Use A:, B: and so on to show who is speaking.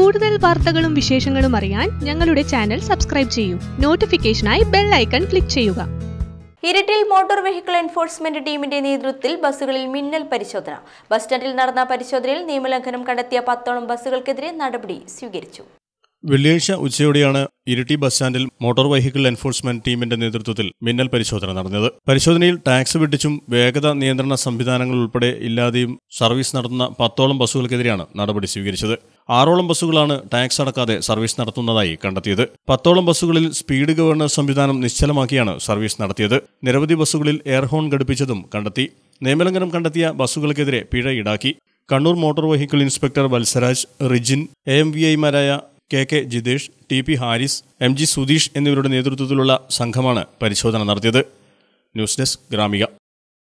A: കൂടുതൽ വാർത്തകളും വിശേഷങ്ങളും അറിയാൻ ഞങ്ങളുടെ ചാനൽ സബ്സ്ക്രൈബ് ചെയ്യൂ നോട്ടിഫിക്കേഷനായി ബെൽ ഐക്കൺ ക്ലിക്ക് ചെയ്യുക ഇരട്ടിൽ മോട്ടോർ വെഹിക്കിൾ എൻഫോഴ്സ്മെന്റ് ടീമിന്റെ നേതൃത്വത്തിൽ
B: ബസ്സുകളിൽ മിന്നൽ പരിശോധന ബസ് സ്റ്റാൻഡിൽ നടന്ന പരിശോധനയിൽ നിയമലംഘനം കണ്ടെത്തിയ പത്തോളം ബസ്സുകൾക്കെതിരെ നടപടി സ്വീകരിച്ചു
C: വെള്ളിയാഴ്ച ഉച്ചയോടെയാണ് ഇരിട്ടി ബസ് സ്റ്റാൻഡിൽ മോട്ടോർ വെഹിക്കിൾ എൻഫോഴ്സ്മെന്റ് ടീമിന്റെ നേതൃത്വത്തിൽ മിന്നൽ പരിശോധന നടന്നത് പരിശോധനയിൽ ടാക്സ് വെട്ടിച്ചും വേഗത നിയന്ത്രണ സംവിധാനങ്ങൾ ഉൾപ്പെടെ ഇല്ലാതെയും സർവീസ് നടത്തുന്ന പത്തോളം ബസ്സുകൾക്കെതിരെയാണ് നടപടി സ്വീകരിച്ചത് ആറോളം ബസ്സുകളാണ് ടാക്സ് അടക്കാതെ സർവീസ് നടത്തുന്നതായി കണ്ടെത്തിയത് പത്തോളം ബസ്സുകളിൽ സ്പീഡ് ഗവർണർ സംവിധാനം നിശ്ചലമാക്കിയാണ് സർവീസ് നടത്തിയത് നിരവധി ബസ്സുകളിൽ എയർഹോൺ ഘടിപ്പിച്ചതും കണ്ടെത്തി നിയമലംഘനം കണ്ടെത്തിയ ബസ്സുകൾക്കെതിരെ പിഴ ഈടാക്കി Kannur motor vehicle inspector Valsaraj Rijin A M V ഐമാരായ K K Jithesh T P Haris M G Sudheesh എന്നിവരുടെ നേതൃത്വത്തിലുള്ള സംഘമാണ് പരിശോധന നടത്തിയത് ന്യൂസ് ഡെസ്ക് ഗ്രാമിക